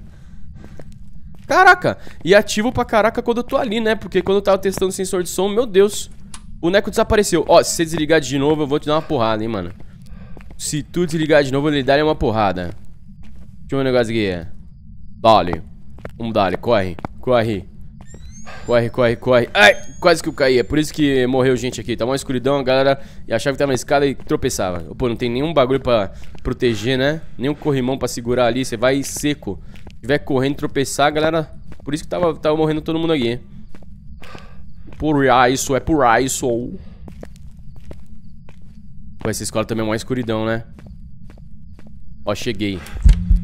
Caraca, e é ativo pra caraca quando eu tô ali, né? Porque quando eu tava testando o sensor de som, meu Deus. O Neco desapareceu. Ó, se você desligar de novo, eu vou te dar uma porrada, hein, mano. Se tu desligar de novo, ele dá uma porrada. Deixa eu ver um negócio aqui. Dale. Vamos dale, corre. Corre. Corre, corre, corre. Ai, quase que eu caí. É por isso que morreu gente aqui. Tá uma escuridão, a galera e achava que tava na escada e tropeçava. Pô, não tem nenhum bagulho pra proteger, né? Nenhum corrimão pra segurar ali. Você vai seco. Se tiver correndo, tropeçar, a galera... Por isso que tava, tava morrendo todo mundo aqui. Por isso, é por isso. Pô, essa escola também é uma escuridão, né? Ó, cheguei.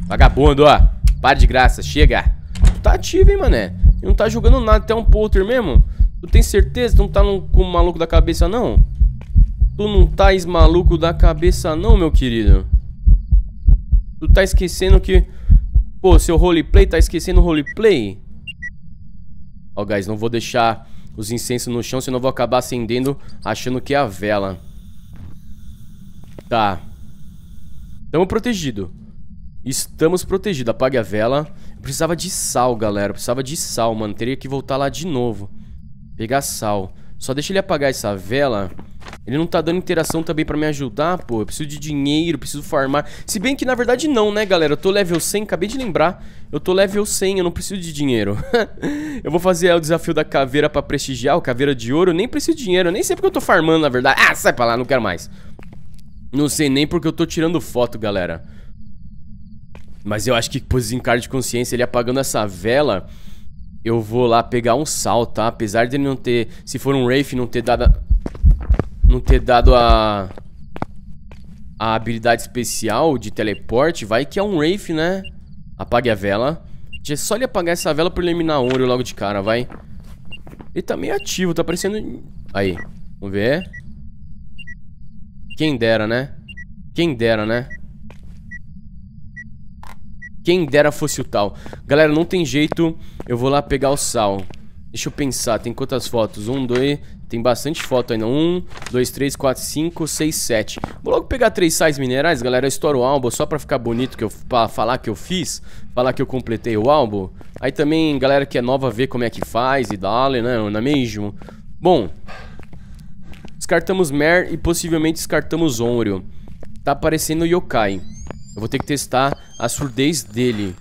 Vagabundo, ó. Para de graça, chega tá ativo, hein, mané? E não tá jogando nada, até um polter mesmo? Tu tem certeza? Tu não tá com maluco da cabeça, não? Tu não tá maluco da cabeça, não, meu querido? Tu tá esquecendo que... Pô, seu roleplay tá esquecendo o roleplay? Ó, oh, guys, não vou deixar os incensos no chão, senão eu vou acabar acendendo achando que é a vela. Tá. Tamo protegido. Estamos protegidos. Apague a vela precisava de sal, galera. Eu precisava de sal, mano. Teria que voltar lá de novo. Pegar sal. Só deixa ele apagar essa vela. Ele não tá dando interação também pra me ajudar, pô. Eu preciso de dinheiro, preciso farmar. Se bem que, na verdade, não, né, galera? Eu tô level 100, acabei de lembrar. Eu tô level 100, eu não preciso de dinheiro. eu vou fazer o desafio da caveira pra prestigiar, o caveira de ouro. Eu nem preciso de dinheiro, eu nem sei porque eu tô farmando, na verdade. Ah, sai pra lá, não quero mais. Não sei nem porque eu tô tirando foto, galera. Mas eu acho que por desencargo de consciência, ele apagando essa vela, eu vou lá pegar um sal, tá? Apesar de ele não ter... Se for um Wraith, não ter dado... A, não ter dado a... A habilidade especial de teleporte, vai que é um Wraith, né? Apague a vela. É só ele apagar essa vela pra eliminar Ouro logo de cara, vai. Ele tá meio ativo, tá parecendo... Aí, vamos ver. Quem dera, né? Quem dera, né? Quem dera fosse o tal. Galera, não tem jeito. Eu vou lá pegar o sal. Deixa eu pensar. Tem quantas fotos? Um, dois... Tem bastante foto ainda. Um, dois, três, quatro, cinco, seis, sete. Vou logo pegar três sais minerais, galera. Eu estouro o álbum só pra ficar bonito, que eu, pra falar que eu fiz. Falar que eu completei o álbum. Aí também, galera que é nova, vê como é que faz e dale, né? Não é mesmo? Bom. Descartamos Mer e possivelmente descartamos Onryo. Tá aparecendo Yokai. Eu vou ter que testar a surdez dele.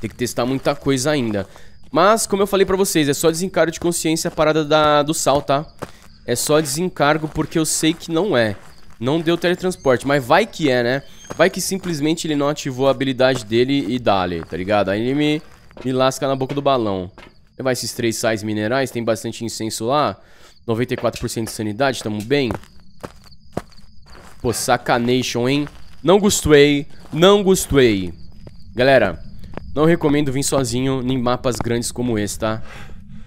Tem que testar muita coisa ainda. Mas, como eu falei pra vocês, é só desencargo de consciência a parada da, do sal, tá? É só desencargo porque eu sei que não é. Não deu teletransporte, mas vai que é, né? Vai que simplesmente ele não ativou a habilidade dele e dá-lhe, tá ligado? Aí ele me, me lasca na boca do balão. Levar esses três sais minerais, tem bastante incenso lá. 94% de sanidade, tamo bem. Pô, sacanation, hein? Não gostei, não gostei. Galera, não recomendo vir sozinho em mapas grandes como esse, tá?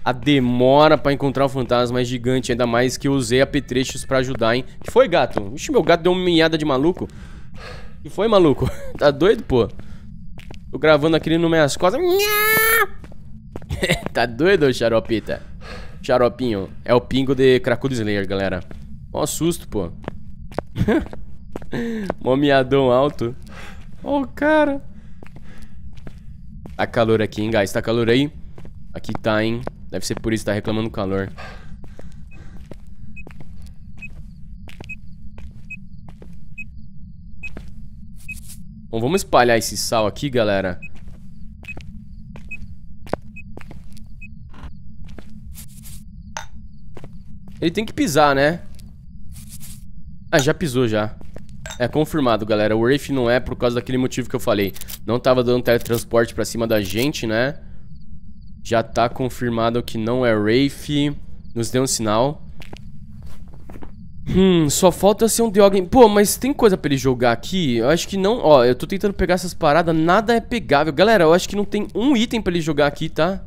A demora pra encontrar o fantasma é gigante, ainda mais que eu usei apetrechos pra ajudar, hein? Que foi, gato? Ixi, meu gato deu uma miada de maluco. Que foi, maluco? tá doido, pô? Tô gravando aquele no minhas costas. tá doido, xaropita? Xaropinho. É o pingo de Cracudo Slayer, galera. Ó, susto, pô. Momiadão alto. Ó oh, cara. Tá calor aqui, hein, guys? Tá calor aí? Aqui tá, hein? Deve ser por isso que tá reclamando calor. Bom, vamos espalhar esse sal aqui, galera. Ele tem que pisar, né? Ah, já pisou já. É confirmado, galera. O Wraith não é por causa daquele motivo que eu falei. Não tava dando teletransporte pra cima da gente, né? Já tá confirmado que não é Wraith. Nos deu um sinal. Hum, só falta ser um alguém. Pô, mas tem coisa pra ele jogar aqui? Eu acho que não. Ó, eu tô tentando pegar essas paradas. Nada é pegável. Galera, eu acho que não tem um item pra ele jogar aqui, tá?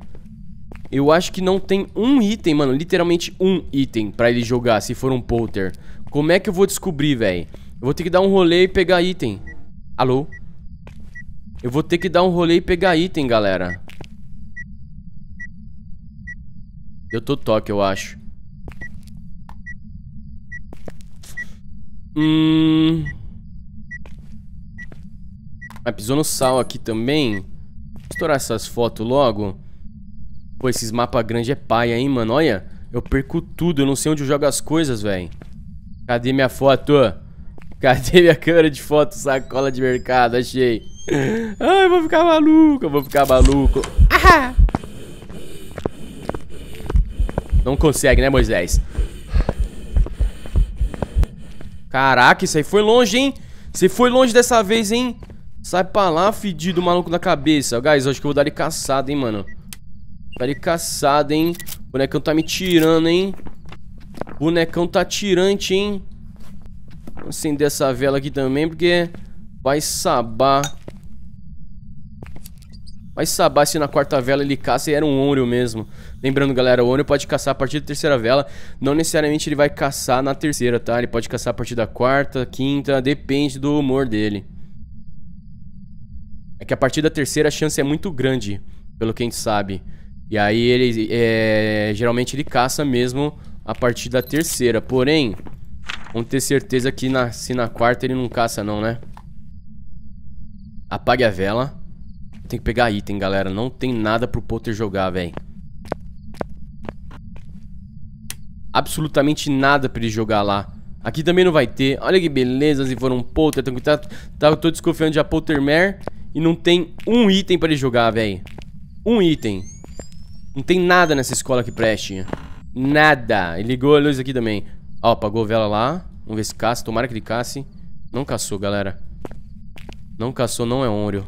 Eu acho que não tem um item, mano. Literalmente um item pra ele jogar, se for um Polter. Como é que eu vou descobrir, velho? Eu vou ter que dar um rolê e pegar item. Alô? Eu vou ter que dar um rolê e pegar item, galera. Eu tô toque, eu acho. Hum... pisou no sal aqui também. Vou estourar essas fotos logo. Pô, esses mapas grandes é paia, hein, mano? Olha, eu perco tudo. Eu não sei onde eu jogo as coisas, velho. Cadê minha foto? Cadê minha câmera de foto, sacola de mercado? Achei. Ai, eu vou ficar maluco, eu vou ficar maluco. Ah! Não consegue, né, Moisés? Caraca, isso aí foi longe, hein? Você foi longe dessa vez, hein? Sai pra lá, fedido maluco da cabeça. Guys, acho que eu vou dar ele caçada, hein, mano. Dar ele caçada, hein? O bonecão tá me tirando, hein? O bonecão tá tirante, hein? acender essa vela aqui também, porque vai sabar. Vai sabar se na quarta vela ele caça e era um Onryo mesmo. Lembrando, galera, o Onryo pode caçar a partir da terceira vela. Não necessariamente ele vai caçar na terceira, tá? Ele pode caçar a partir da quarta, quinta, depende do humor dele. É que a partir da terceira a chance é muito grande, pelo que a gente sabe. E aí ele, é... geralmente ele caça mesmo a partir da terceira. Porém, Vamos ter certeza que na, se na quarta ele não caça não, né? Apague a vela. Tem que pegar item, galera. Não tem nada pro Potter jogar, velho. Absolutamente nada pra ele jogar lá. Aqui também não vai ter. Olha que beleza, se for um Potter. Então, tá, tá, tô desconfiando de a Pottermare. E não tem um item pra ele jogar, velho. Um item. Não tem nada nessa escola que preste. Nada. Ele ligou a luz aqui também. Ó, apagou a vela lá. Vamos ver se caça. Tomara que ele casse. Não caçou, galera. Não caçou, não é ônibus.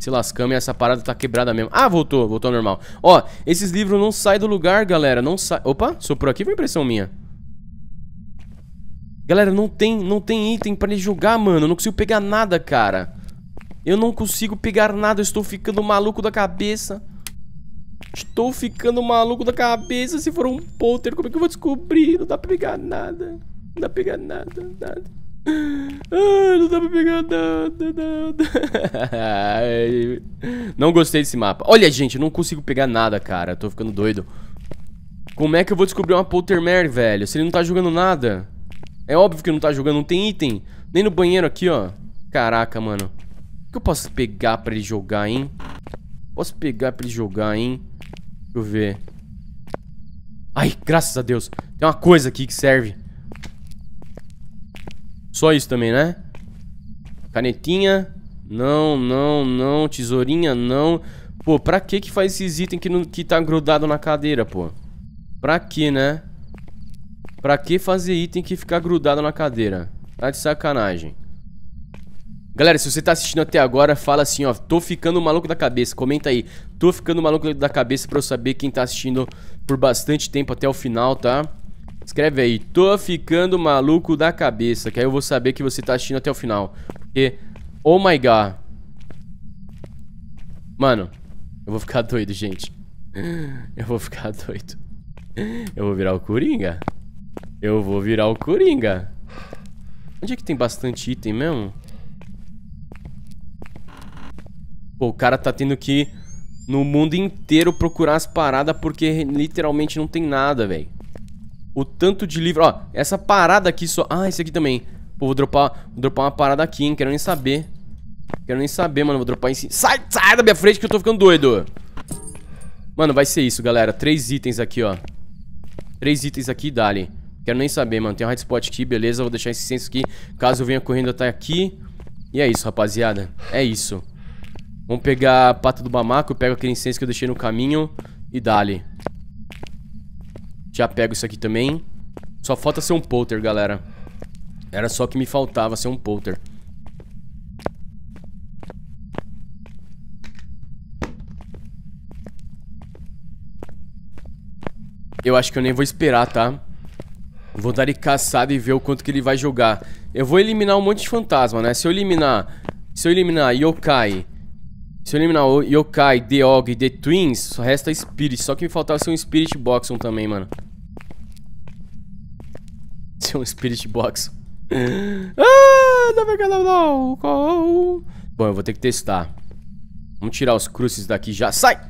Se lascamos e essa parada tá quebrada mesmo. Ah, voltou, voltou ao normal. Ó, esses livros não saem do lugar, galera. Não sai. Opa, soprou aqui, foi impressão minha. Galera, não tem, não tem item pra ele jogar, mano. Eu não consigo pegar nada, cara. Eu não consigo pegar nada, eu estou ficando maluco da cabeça. Estou ficando maluco da cabeça. Se for um polter, como é que eu vou descobrir? Não dá pra pegar nada. Não dá pra pegar nada, nada. Ah, não dá pra pegar nada, nada. não gostei desse mapa. Olha, gente, eu não consigo pegar nada, cara. tô ficando doido. Como é que eu vou descobrir uma Poltermare, velho? Se ele não tá jogando nada. É óbvio que não tá jogando, não tem item. Nem no banheiro aqui, ó. Caraca, mano. O que eu posso pegar pra ele jogar, hein? Posso pegar pra ele jogar, hein? eu ver. Ai, graças a Deus. Tem uma coisa aqui que serve. Só isso também, né? Canetinha. Não, não, não. Tesourinha, não. Pô, pra que que faz esses itens que, não, que tá grudado na cadeira, pô? Pra que, né? Pra que fazer item que ficar grudado na cadeira? Tá de sacanagem. Galera, se você tá assistindo até agora, fala assim, ó, tô ficando maluco da cabeça. Comenta aí, tô ficando maluco da cabeça pra eu saber quem tá assistindo por bastante tempo até o final, tá? Escreve aí, tô ficando maluco da cabeça, que aí eu vou saber que você tá assistindo até o final. Porque, oh my god. Mano, eu vou ficar doido, gente. Eu vou ficar doido. Eu vou virar o Coringa. Eu vou virar o Coringa. Onde é que tem bastante item mesmo? Pô, o cara tá tendo que no mundo inteiro procurar as paradas porque literalmente não tem nada, velho. O tanto de livro... Ó, essa parada aqui só... Ah, esse aqui também. Pô, vou dropar, vou dropar uma parada aqui, hein. Quero nem saber. Quero nem saber, mano. Vou dropar em cima. Sai, sai da minha frente que eu tô ficando doido. Mano, vai ser isso, galera. Três itens aqui, ó. Três itens aqui, dali. Quero nem saber, mano. Tem um hotspot aqui, beleza. Vou deixar esse senso aqui. Caso eu venha correndo até aqui. E é isso, rapaziada. É isso. Vamos pegar a pata do Bamaco, eu pego aquele incenso que eu deixei no caminho e dali. Já pego isso aqui também. Só falta ser um polter, galera. Era só que me faltava ser um polter. Eu acho que eu nem vou esperar, tá? Vou dar ele caçada e ver o quanto que ele vai jogar. Eu vou eliminar um monte de fantasma, né? Se eu eliminar... Se eu eliminar Yokai... Se eu eliminar o Yokai, The Og e The Twins, só resta Spirit. Só que me faltava ser um Spirit Boxon também, mano. Ser um Spirit Boxon. ah, não vai ganhar não. Bom, eu vou ter que testar. Vamos tirar os cruces daqui já. Sai!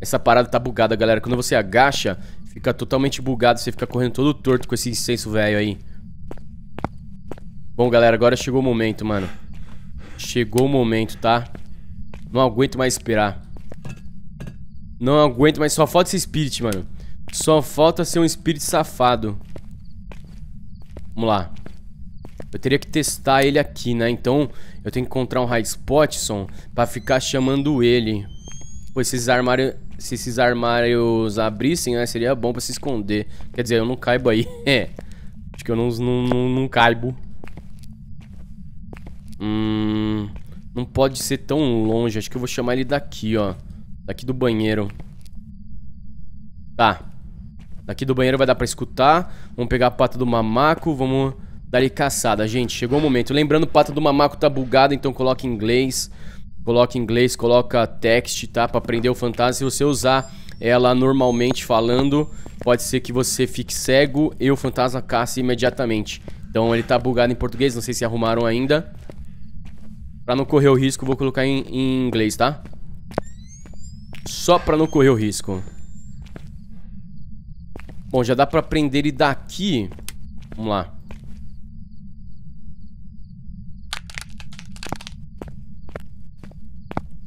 Essa parada tá bugada, galera. Quando você agacha, fica totalmente bugado. Você fica correndo todo torto com esse incenso velho aí. Bom, galera, agora chegou o momento, mano. Chegou o momento, tá? Não aguento mais esperar. Não aguento mais. Só falta esse Spirit, mano. Só falta ser um Spirit safado. Vamos lá. Eu teria que testar ele aqui, né? Então, eu tenho que encontrar um high spot, som, pra ficar chamando ele. Pois se esses armários... Se esses armários abrissem, né? Seria bom pra se esconder. Quer dizer, eu não caibo aí. É. Acho que eu não, não, não, não caibo. Hum... Não pode ser tão longe. Acho que eu vou chamar ele daqui, ó. Daqui do banheiro. Tá. Daqui do banheiro vai dar pra escutar. Vamos pegar a pata do mamaco. Vamos dar ele caçada. Gente, chegou o momento. Lembrando, pata do mamaco tá bugada, então coloca em inglês. Coloca em inglês, coloca text, tá? Pra aprender o fantasma. Se você usar ela normalmente falando, pode ser que você fique cego e o fantasma caça imediatamente. Então ele tá bugado em português. Não sei se arrumaram ainda. Pra não correr o risco, vou colocar em, em inglês, tá? Só pra não correr o risco. Bom, já dá pra aprender ele daqui. Vamos lá.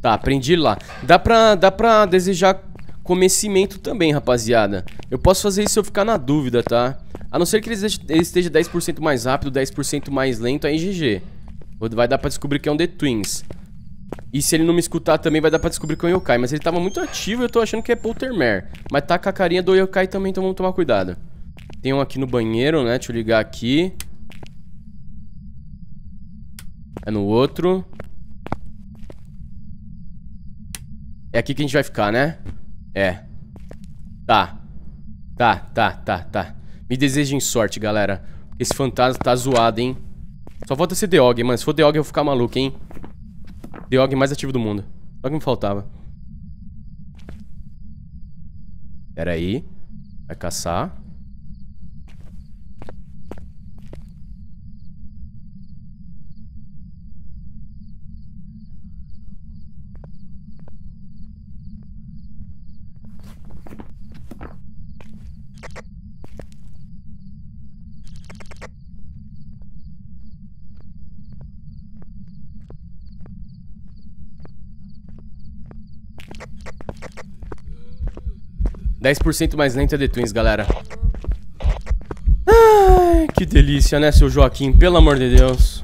Tá, aprendi lá. Dá pra, dá pra desejar conhecimento também, rapaziada. Eu posso fazer isso se eu ficar na dúvida, tá? A não ser que ele esteja 10% mais rápido, 10% mais lento, aí GG. Vai dar pra descobrir que é um The Twins. E se ele não me escutar também vai dar pra descobrir que é um yokai. Mas ele tava muito ativo e eu tô achando que é Poltermere. Mas tá com a carinha do yokai também, então vamos tomar cuidado. Tem um aqui no banheiro, né? Deixa eu ligar aqui. É no outro. É aqui que a gente vai ficar, né? É. Tá. Tá, tá, tá, tá. Me desejem sorte, galera. Esse fantasma tá zoado, hein? Só falta ser Deog, mano. Se for Deog eu vou ficar maluco, hein? Deog mais ativo do mundo. Só que me faltava. Pera aí. Vai caçar. 10% mais lenta é The Twins, galera. Ai, que delícia, né, seu Joaquim? Pelo amor de Deus.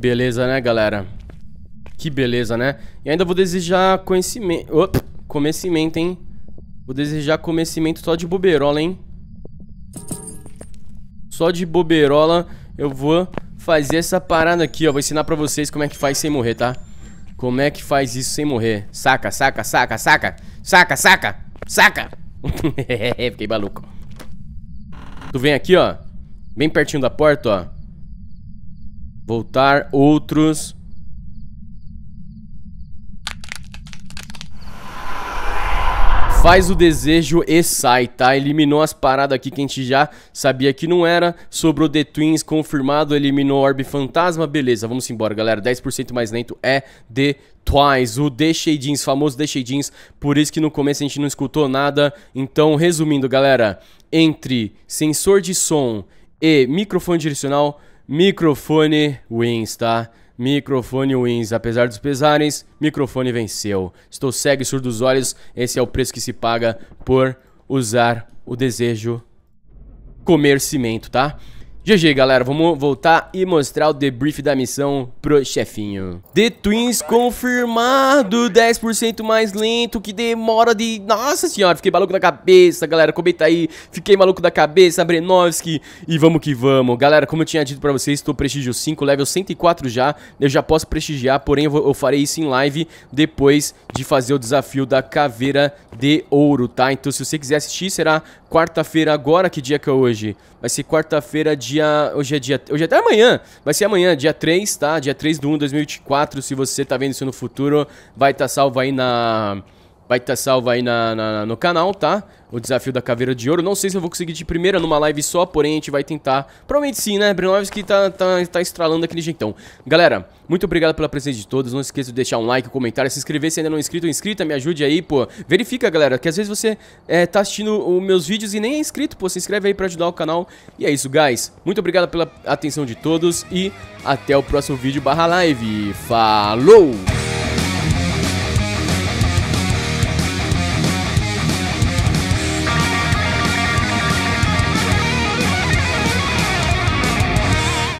beleza, né, galera? Que beleza, né? E ainda vou desejar conhecimento... Op, comecimento, hein? Vou desejar conhecimento só de boberola, hein? Só de boberola eu vou fazer essa parada aqui, ó. Vou ensinar pra vocês como é que faz sem morrer, tá? Como é que faz isso sem morrer. Saca, saca, saca, saca. Saca, saca, saca. Fiquei maluco. Tu vem aqui, ó. Bem pertinho da porta, ó. Voltar outros. Faz o desejo e sai, tá? Eliminou as paradas aqui que a gente já sabia que não era. Sobrou The Twins, confirmado. Eliminou Orb Fantasma. Beleza, vamos embora, galera. 10% mais lento é The Twice, o The Shadings, famoso The Shadings, por isso que no começo a gente não escutou nada. Então, resumindo, galera, entre sensor de som e microfone direcional, Microfone wins, tá? Microfone wins, apesar dos pesares, microfone venceu. Estou cego e surdo os olhos, esse é o preço que se paga por usar o desejo comer cimento, tá? GG, galera, vamos voltar e mostrar o debrief da missão pro chefinho. The Twins confirmado, 10% mais lento, que demora de... Nossa senhora, fiquei maluco da cabeça, galera, comenta aí, fiquei maluco da cabeça, Brenovski, e vamos que vamos. Galera, como eu tinha dito pra vocês, tô prestígio 5, level 104 já, eu já posso prestigiar, porém eu, vou, eu farei isso em live depois de fazer o desafio da caveira de ouro, tá? Então se você quiser assistir, será quarta-feira agora, que dia que é hoje? Vai ser quarta-feira, dia. Hoje é dia. Hoje é até amanhã. Vai ser amanhã, dia 3, tá? Dia 3 de 1 de 2024. Se você tá vendo isso no futuro, vai estar tá salvo aí na vai estar tá salva aí na, na, no canal, tá? O desafio da caveira de ouro. Não sei se eu vou conseguir de primeira numa live só, porém a gente vai tentar. Provavelmente sim, né? Brinovski tá, tá, tá estralando aquele jeitão. Galera, muito obrigado pela presença de todos. Não esqueça de deixar um like, um comentário, se inscrever se ainda não é inscrito inscrita. Me ajude aí, pô. Verifica, galera, que às vezes você é, tá assistindo os meus vídeos e nem é inscrito, pô. Se inscreve aí pra ajudar o canal. E é isso, guys. Muito obrigado pela atenção de todos e até o próximo vídeo barra live. Falou!